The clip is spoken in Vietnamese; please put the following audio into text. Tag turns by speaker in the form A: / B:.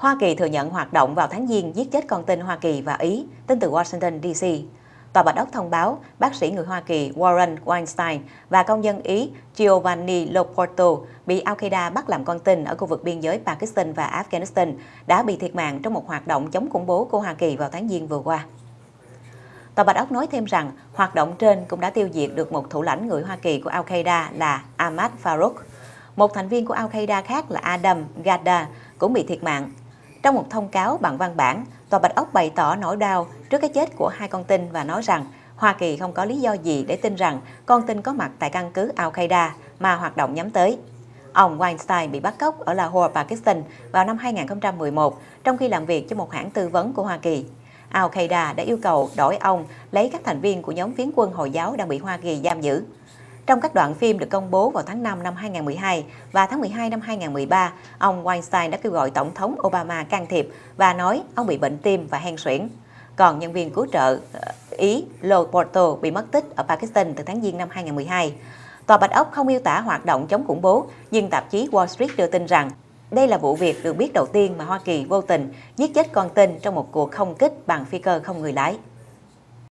A: Hoa Kỳ thừa nhận hoạt động vào tháng Giêng giết chết con tin Hoa Kỳ và Ý, tin từ Washington, D.C. Tòa Bạch Ốc thông báo bác sĩ người Hoa Kỳ Warren Weinstein và công dân Ý Giovanni Loporto bị Al-Qaeda bắt làm con tin ở khu vực biên giới Pakistan và Afghanistan đã bị thiệt mạng trong một hoạt động chống khủng bố của Hoa Kỳ vào tháng Giêng vừa qua. Tòa Bạch Ốc nói thêm rằng hoạt động trên cũng đã tiêu diệt được một thủ lãnh người Hoa Kỳ của Al-Qaeda là Ahmad Farouk. Một thành viên của Al-Qaeda khác là Adam Gadda cũng bị thiệt mạng trong một thông cáo bằng văn bản, Tòa Bạch Ốc bày tỏ nỗi đau trước cái chết của hai con tin và nói rằng Hoa Kỳ không có lý do gì để tin rằng con tin có mặt tại căn cứ Al-Qaeda mà hoạt động nhắm tới. Ông Weinstein bị bắt cóc ở Lahore, Pakistan vào năm 2011 trong khi làm việc cho một hãng tư vấn của Hoa Kỳ. Al-Qaeda đã yêu cầu đổi ông lấy các thành viên của nhóm phiến quân Hồi giáo đang bị Hoa Kỳ giam giữ. Trong các đoạn phim được công bố vào tháng 5 năm 2012 và tháng 12 năm 2013, ông Weinstein đã kêu gọi Tổng thống Obama can thiệp và nói ông bị bệnh tim và hen suyễn. Còn nhân viên cứu trợ ờ, Ý Loporto bị mất tích ở Pakistan từ tháng Giêng năm 2012. Tòa Bạch Ốc không miêu tả hoạt động chống khủng bố, nhưng tạp chí Wall Street đưa tin rằng đây là vụ việc được biết đầu tiên mà Hoa Kỳ vô tình giết chết con tin trong một cuộc không kích bằng phi cơ không người lái.